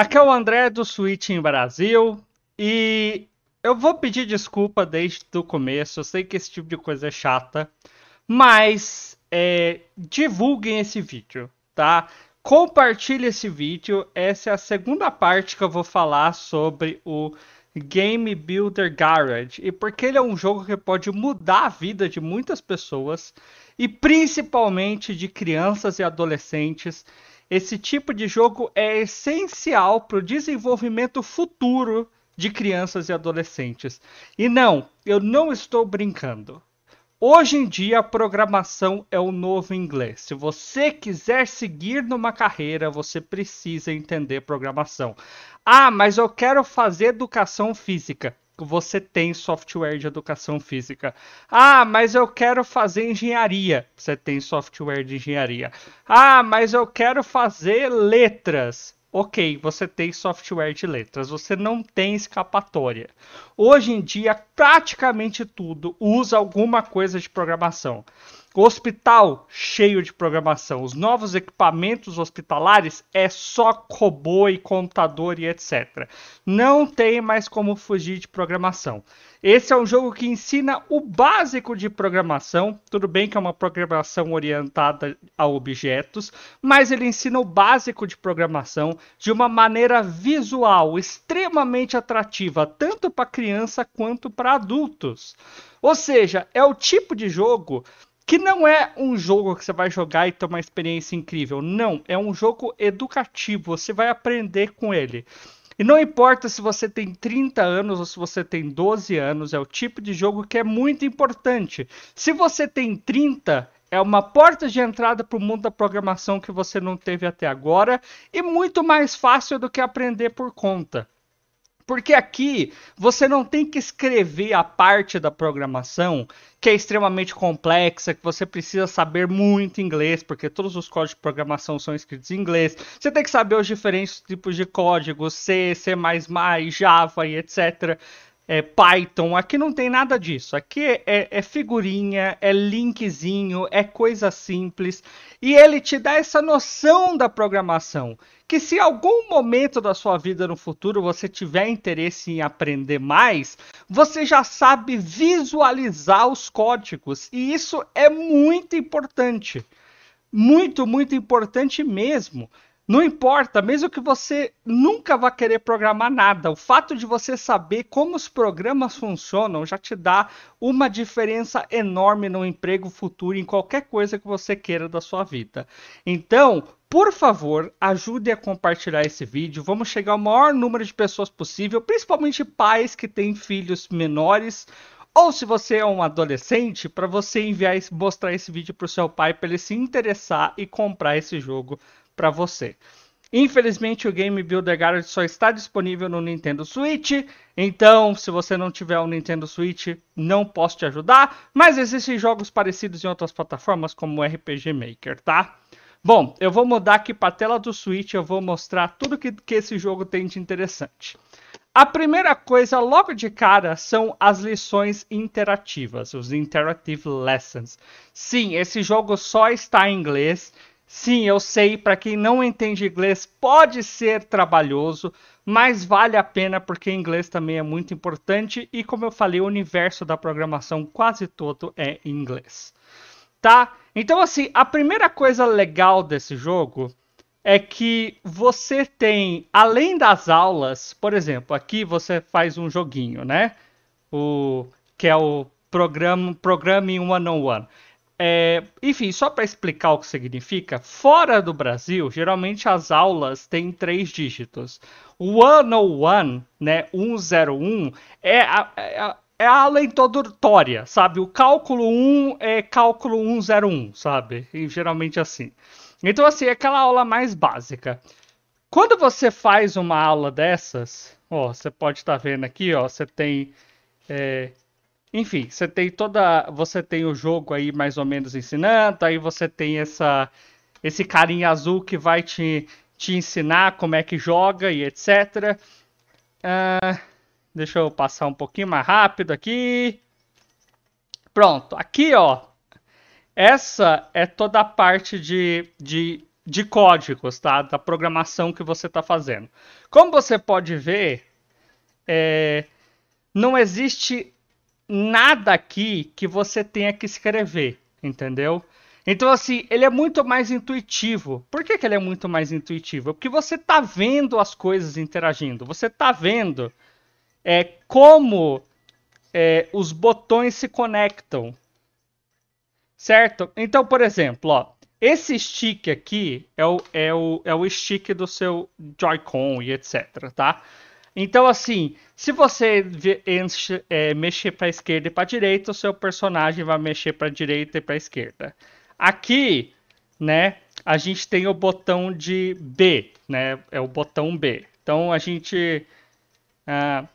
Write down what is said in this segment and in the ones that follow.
Aqui é o André do Switch em Brasil e eu vou pedir desculpa desde o começo. Eu sei que esse tipo de coisa é chata, mas é, divulguem esse vídeo, tá? Compartilhe esse vídeo. Essa é a segunda parte que eu vou falar sobre o Game Builder Garage e porque ele é um jogo que pode mudar a vida de muitas pessoas e principalmente de crianças e adolescentes esse tipo de jogo é essencial para o desenvolvimento futuro de crianças e adolescentes. E não, eu não estou brincando. Hoje em dia, a programação é o novo inglês. Se você quiser seguir numa carreira, você precisa entender programação. Ah, mas eu quero fazer educação física você tem software de educação física. Ah, mas eu quero fazer engenharia. Você tem software de engenharia. Ah, mas eu quero fazer letras. Ok, você tem software de letras, você não tem escapatória. Hoje em dia, praticamente tudo usa alguma coisa de programação. O hospital cheio de programação. Os novos equipamentos hospitalares é só robô e computador e etc. Não tem mais como fugir de programação. Esse é um jogo que ensina o básico de programação. Tudo bem que é uma programação orientada a objetos, mas ele ensina o básico de programação de uma maneira visual extremamente atrativa, tanto para criança quanto para adultos. Ou seja, é o tipo de jogo que não é um jogo que você vai jogar e ter uma experiência incrível. Não, é um jogo educativo, você vai aprender com ele. E não importa se você tem 30 anos ou se você tem 12 anos, é o tipo de jogo que é muito importante. Se você tem 30, é uma porta de entrada para o mundo da programação que você não teve até agora e muito mais fácil do que aprender por conta. Porque aqui você não tem que escrever a parte da programação que é extremamente complexa, que você precisa saber muito inglês, porque todos os códigos de programação são escritos em inglês. Você tem que saber os diferentes tipos de códigos, C, C++, Java e etc é Python, aqui não tem nada disso. Aqui é, é, figurinha, é linkzinho, é coisa simples. E ele te dá essa noção da programação. Que se algum momento da sua vida no futuro você tiver interesse em aprender mais, você já sabe visualizar os códigos. E isso é muito importante. Muito, muito importante mesmo. Não importa, mesmo que você nunca vá querer programar nada, o fato de você saber como os programas funcionam já te dá uma diferença enorme no emprego futuro, em qualquer coisa que você queira da sua vida. Então, por favor, ajude a compartilhar esse vídeo. Vamos chegar ao maior número de pessoas possível, principalmente pais que têm filhos menores. Ou se você é um adolescente, para você enviar mostrar esse vídeo para o seu pai para ele se interessar e comprar esse jogo para você. Infelizmente, o Game Builder Garage só está disponível no Nintendo Switch, então se você não tiver um Nintendo Switch, não posso te ajudar, mas existem jogos parecidos em outras plataformas, como o RPG Maker, tá? Bom, eu vou mudar aqui para a tela do Switch, eu vou mostrar tudo que, que esse jogo tem de interessante. A primeira coisa, logo de cara, são as lições interativas, os Interactive Lessons. Sim, esse jogo só está em inglês, Sim, eu sei, para quem não entende inglês, pode ser trabalhoso, mas vale a pena porque inglês também é muito importante e, como eu falei, o universo da programação quase todo é em inglês. Tá? Então, assim, a primeira coisa legal desse jogo é que você tem, além das aulas, por exemplo, aqui você faz um joguinho, né? O que é o Programming One on One. É, enfim, só para explicar o que significa, fora do Brasil, geralmente as aulas têm três dígitos. O 101, né, 101, é a, é a, é a aula introdutória, sabe? O cálculo 1 é cálculo 101, sabe? E geralmente assim. Então, assim, é aquela aula mais básica. Quando você faz uma aula dessas, ó, você pode estar tá vendo aqui, ó, você tem é, enfim, você tem toda. Você tem o jogo aí mais ou menos ensinando, aí você tem essa, esse carinha azul que vai te, te ensinar como é que joga e etc. Uh, ah, deixa eu passar um pouquinho mais rápido aqui. Pronto, aqui ó. Essa é toda a parte de, de, de códigos, tá? Da programação que você está fazendo. Como você pode ver, é, não existe nada aqui que você tenha que escrever, entendeu? Então, assim, ele é muito mais intuitivo. Por que, que ele é muito mais intuitivo? Porque você tá vendo as coisas interagindo. Você tá vendo é, como é, os botões se conectam. Certo? Então, por exemplo, ó, esse stick aqui é o, é o, é o stick do seu Joy-Con e etc, tá? Então, assim, se você enche, é, mexer para esquerda e para direita, o seu personagem vai mexer para direita e para esquerda. Aqui, né, a gente tem o botão de B, né? É o botão B. Então a gente uh,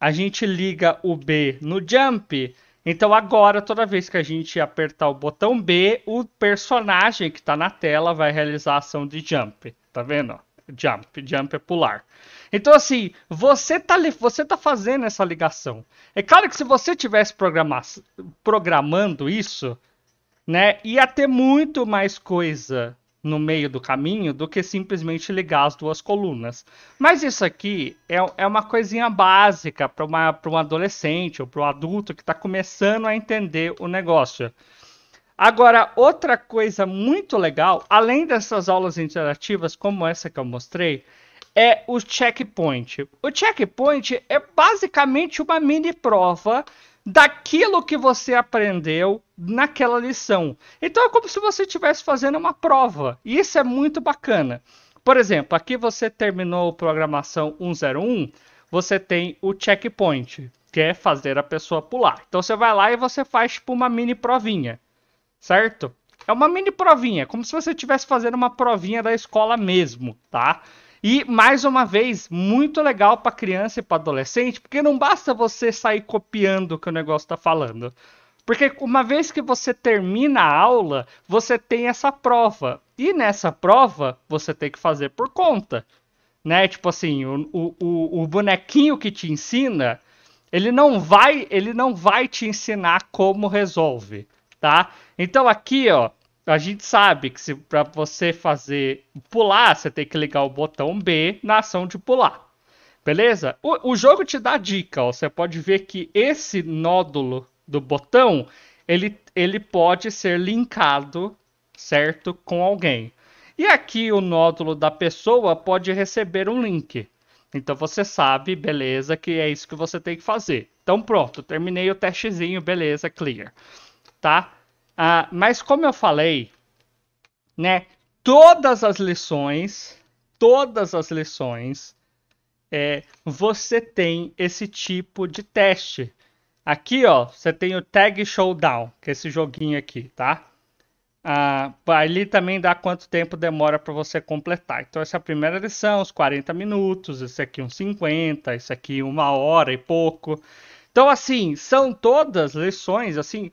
a gente liga o B no jump. Então agora toda vez que a gente apertar o botão B, o personagem que está na tela vai realizar a ação de jump. Tá vendo? Jump, jump é pular. Então, assim, você tá, você tá fazendo essa ligação. É claro que se você tivesse programando isso, né, ia ter muito mais coisa no meio do caminho do que simplesmente ligar as duas colunas. Mas isso aqui é, é uma coisinha básica para um adolescente ou para um adulto que está começando a entender o negócio. Agora, outra coisa muito legal, além dessas aulas interativas como essa que eu mostrei, é o checkpoint. O checkpoint é basicamente uma mini prova daquilo que você aprendeu naquela lição. Então é como se você estivesse fazendo uma prova. E isso é muito bacana. Por exemplo, aqui você terminou programação 101, você tem o checkpoint, que é fazer a pessoa pular. Então você vai lá e você faz tipo uma mini provinha, certo? É uma mini provinha, como se você estivesse fazendo uma provinha da escola mesmo, tá? E mais uma vez, muito legal para criança e para adolescente, porque não basta você sair copiando o que o negócio está falando. Porque uma vez que você termina a aula, você tem essa prova. E nessa prova, você tem que fazer por conta. Né? Tipo assim, o, o, o bonequinho que te ensina, ele não vai, ele não vai te ensinar como resolve, tá? Então aqui, ó, a gente sabe que para você fazer pular, você tem que ligar o botão B na ação de pular. Beleza? O, o jogo te dá dica, ó. Você pode ver que esse nódulo do botão, ele, ele pode ser linkado, certo, com alguém. E aqui o nódulo da pessoa pode receber um link. Então você sabe, beleza, que é isso que você tem que fazer. Então pronto, terminei o testezinho, beleza, clear. Tá? Ah, mas como eu falei, né? Todas as lições, todas as lições, é, você tem esse tipo de teste. Aqui, ó, você tem o Tag Showdown, que é esse joguinho aqui, tá? Ah, ali também dá quanto tempo demora para você completar. Então, essa é a primeira lição, uns 40 minutos, esse aqui uns 50, esse aqui uma hora e pouco. Então, assim, são todas lições, assim,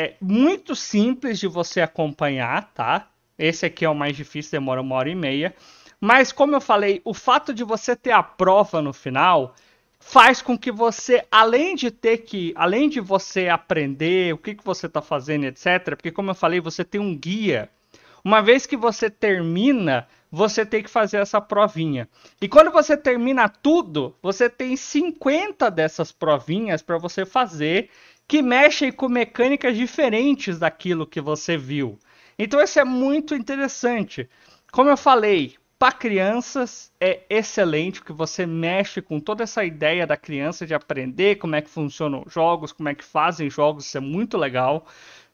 é muito simples de você acompanhar, tá? Esse aqui é o mais difícil, demora uma hora e meia. Mas, como eu falei, o fato de você ter a prova no final faz com que você, além de ter que, além de você aprender o que, que você está fazendo, etc., porque, como eu falei, você tem um guia. Uma vez que você termina, você tem que fazer essa provinha. E quando você termina tudo, você tem 50 dessas provinhas para você fazer que mexem com mecânicas diferentes daquilo que você viu. Então esse é muito interessante. Como eu falei, para crianças é excelente que você mexe com toda essa ideia da criança de aprender como é que funcionam os jogos, como é que fazem jogos, isso é muito legal,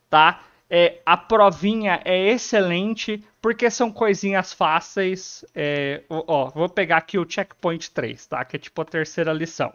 tá? É, a provinha é excelente porque são coisinhas fáceis. É, ó, vou pegar aqui o checkpoint 3, tá? Que é tipo a terceira lição.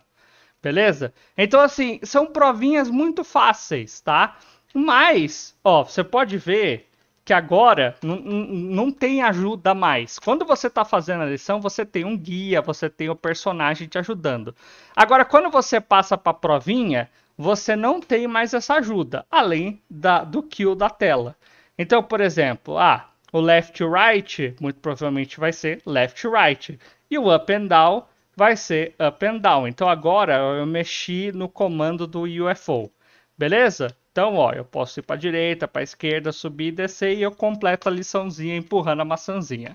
Beleza? Então, assim, são provinhas muito fáceis, tá? Mas, ó, você pode ver que agora não tem ajuda mais. Quando você está fazendo a lição, você tem um guia, você tem o um personagem te ajudando. Agora, quando você passa para a provinha, você não tem mais essa ajuda, além da, do kill da tela. Então, por exemplo, ah, o left right, muito provavelmente vai ser left right. E o up and down vai ser up and down. Então agora eu mexi no comando do UFO, beleza? Então, ó, eu posso ir para direita, para esquerda, subir e descer e eu completo a liçãozinha empurrando a maçãzinha,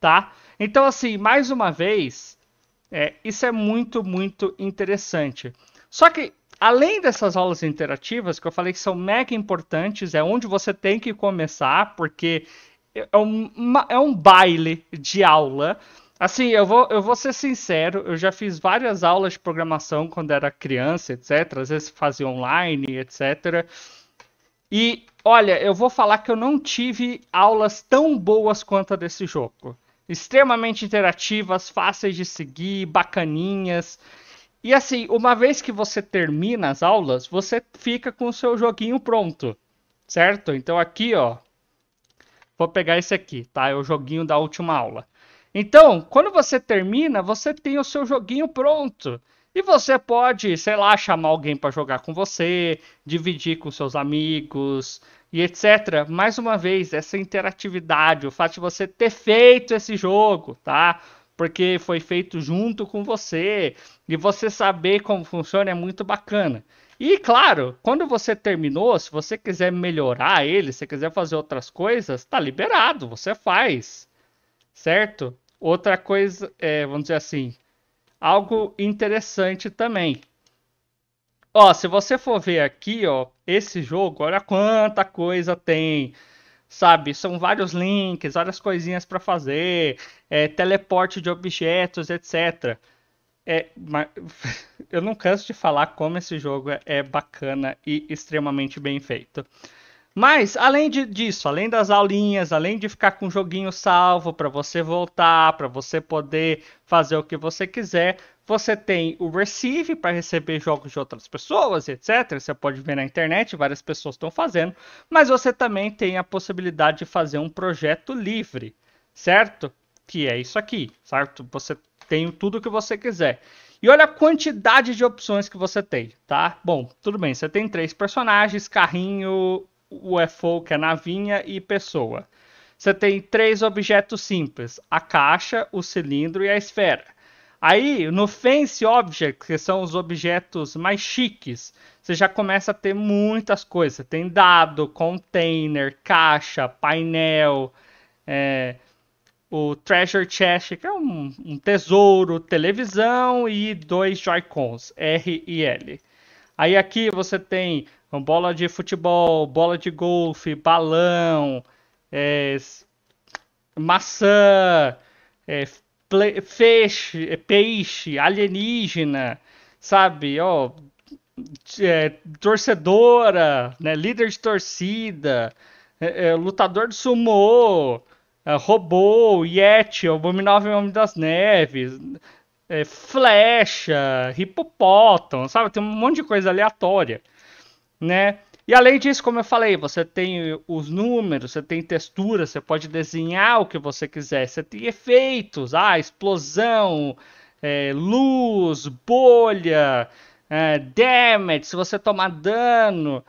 tá? Então, assim, mais uma vez, é, isso é muito, muito interessante. Só que além dessas aulas interativas, que eu falei que são mega importantes, é onde você tem que começar, porque é um, é um baile de aula Assim, eu vou, eu vou ser sincero, eu já fiz várias aulas de programação quando era criança, etc. Às vezes fazia online, etc. E olha, eu vou falar que eu não tive aulas tão boas quanto a desse jogo. Extremamente interativas, fáceis de seguir, bacaninhas. E assim, uma vez que você termina as aulas, você fica com o seu joguinho pronto, certo? Então aqui, ó, vou pegar esse aqui, tá? É o joguinho da última aula. Então, quando você termina, você tem o seu joguinho pronto. E você pode, sei lá, chamar alguém para jogar com você, dividir com seus amigos e etc. Mais uma vez, essa interatividade, o fato de você ter feito esse jogo, tá? Porque foi feito junto com você e você saber como funciona é muito bacana. E claro, quando você terminou, se você quiser melhorar ele, se quiser fazer outras coisas, tá liberado, você faz. Certo? Outra coisa, é, vamos dizer assim, algo interessante também. Ó, se você for ver aqui, ó, esse jogo, olha quanta coisa tem, sabe? São vários links, várias coisinhas para fazer, é, teleporte de objetos, etc. É, eu não canso de falar como esse jogo é, é bacana e extremamente bem feito. Mas, além de, disso, além das aulinhas, além de ficar com o joguinho salvo para você voltar, para você poder fazer o que você quiser, você tem o Receive para receber jogos de outras pessoas, etc. Você pode ver na internet, várias pessoas estão fazendo. Mas você também tem a possibilidade de fazer um projeto livre, certo? Que é isso aqui, certo? Você tem tudo o que você quiser. E olha a quantidade de opções que você tem, tá? Bom, tudo bem, você tem três personagens, carrinho, UFO, que é navinha, e pessoa. Você tem três objetos simples: a caixa, o cilindro e a esfera. Aí, no Fancy Objects, que são os objetos mais chiques, você já começa a ter muitas coisas. tem dado, container, caixa, painel, é, o Treasure Chest, que é um, um tesouro, televisão e dois Joy-Cons, R e L. Aí aqui você tem então, bola de futebol, bola de golfe, balão, é, maçã, é, ple, peixe, é, peixe, alienígena, sabe? Ó, é, torcedora, né? líder de torcida, é, é, lutador de sumô, robô, yeti, abominável homem das neves, flecha, hipopótamo, sabe? Tem um monte de coisa aleatória né? E além disso, como eu falei, você tem os números, você tem texturas, você pode desenhar o que você quiser, você tem efeitos, ah, explosão, é, luz, bolha, é, damage, se você tomar dano.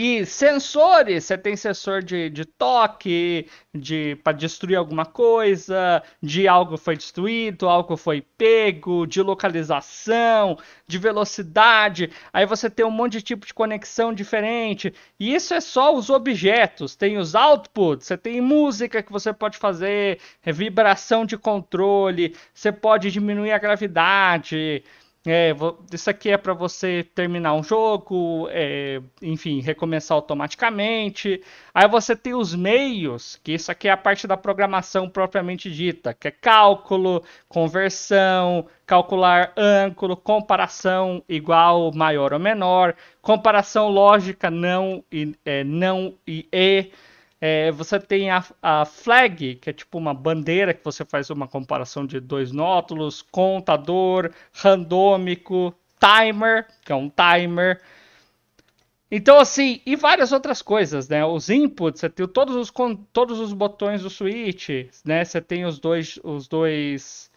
E sensores, você tem sensor de, de toque, de para destruir alguma coisa, de algo foi destruído, algo foi pego, de localização, de velocidade. Aí você tem um monte de tipo de conexão diferente. E isso é só os objetos, tem os outputs, você tem música que você pode fazer, vibração de controle, você pode diminuir a gravidade. É, isso aqui é para você terminar um jogo, é, enfim, recomeçar automaticamente. Aí você tem os meios, que isso aqui é a parte da programação propriamente dita, que é cálculo, conversão, calcular ângulo, comparação igual, maior ou menor, comparação lógica não e é, não e, e é, você tem a, a, flag, que é tipo uma bandeira que você faz uma comparação de dois nódulos, contador, randômico, timer, que é um timer. Então, assim, e várias outras coisas, né? Os inputs, você tem todos os, todos os botões do Switch, né? Você tem os dois, os dois,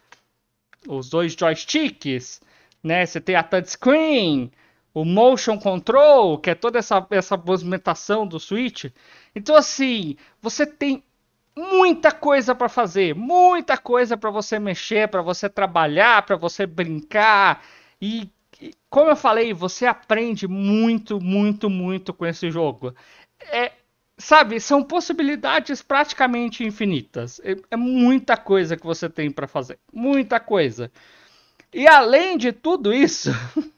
os dois joysticks, né? Você tem a touchscreen, o motion control, que é toda essa, essa movimentação do Switch. Então, assim, você tem muita coisa para fazer, muita coisa para você mexer, para você trabalhar, para você brincar. E, e, como eu falei, você aprende muito, muito, muito com esse jogo. É, sabe, são possibilidades praticamente infinitas. É, é muita coisa que você tem para fazer, muita coisa. E além de tudo isso.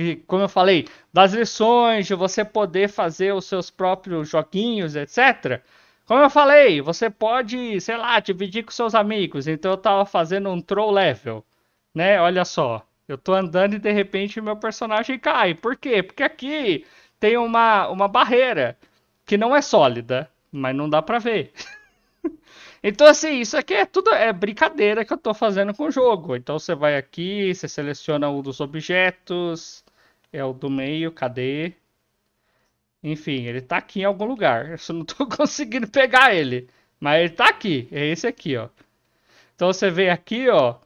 que, como eu falei, das lições, de você poder fazer os seus próprios joguinhos, etc. Como eu falei, você pode, sei lá, dividir com seus amigos. Então eu tava fazendo um troll level, né? Olha só, eu tô andando e de repente meu personagem cai. Por quê? Porque aqui tem uma, uma barreira que não é sólida, mas não dá pra ver. Então, assim, isso aqui é tudo é brincadeira que eu tô fazendo com o jogo. Então, você vai aqui, você seleciona um dos objetos, é o do meio, cadê? Enfim, ele tá aqui em algum lugar. Eu só não tô conseguindo pegar ele. Mas ele tá aqui. É esse aqui, ó. Então você vem aqui, ó.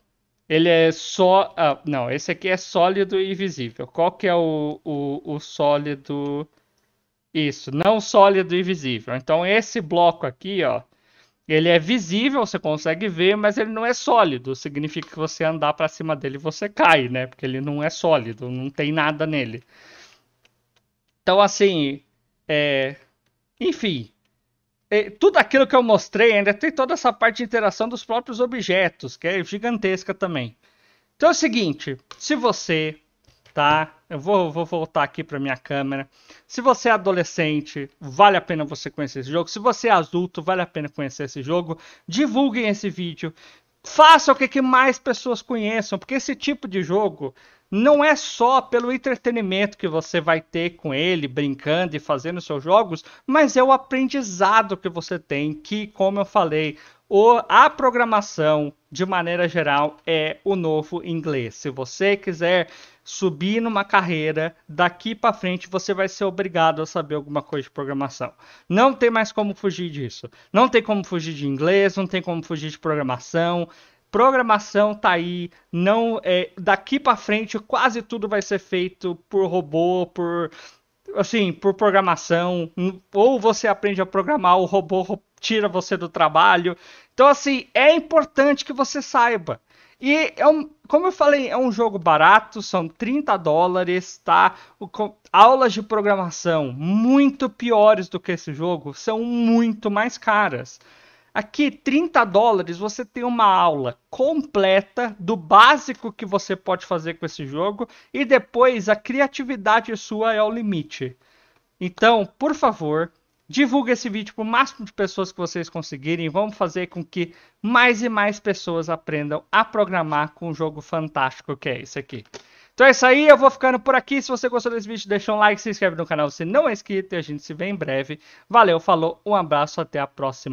Ele é só. Ah, não, esse aqui é sólido e visível. Qual que é o, o, o sólido? Isso, não sólido e visível. Então esse bloco aqui, ó. Ele é visível, você consegue ver, mas ele não é sólido. Significa que você andar para cima dele você cai, né? Porque ele não é sólido, não tem nada nele. Então, assim, é... enfim, é, tudo aquilo que eu mostrei ainda tem toda essa parte de interação dos próprios objetos, que é gigantesca também. Então é o seguinte: se você tá eu vou, vou voltar aqui para minha câmera. Se você é adolescente, vale a pena você conhecer esse jogo. Se você é adulto, vale a pena conhecer esse jogo. Divulguem esse vídeo. Faça o que, que mais pessoas conheçam, porque esse tipo de jogo não é só pelo entretenimento que você vai ter com ele, brincando e fazendo seus jogos, mas é o aprendizado que você tem, que, como eu falei, o, a programação, de maneira geral, é o novo inglês. Se você quiser subir numa carreira, daqui para frente você vai ser obrigado a saber alguma coisa de programação. Não tem mais como fugir disso. Não tem como fugir de inglês, não tem como fugir de programação. Programação tá aí, não é, daqui para frente quase tudo vai ser feito por robô, por assim, por programação, ou você aprende a programar, o robô tira você do trabalho. Então assim, é importante que você saiba. E é um, como eu falei, é um jogo barato, são 30 dólares, tá? O, com, aulas de programação muito piores do que esse jogo são muito mais caras. Aqui, 30 dólares, você tem uma aula completa do básico que você pode fazer com esse jogo e depois a criatividade sua é o limite. Então, por favor, Divulgue esse vídeo para o máximo de pessoas que vocês conseguirem. Vamos fazer com que mais e mais pessoas aprendam a programar com um jogo fantástico que é esse aqui. Então é isso aí, eu vou ficando por aqui. Se você gostou desse vídeo, deixa um like, se inscreve no canal se não é inscrito e a gente se vê em breve. Valeu, falou, um abraço, até a próxima.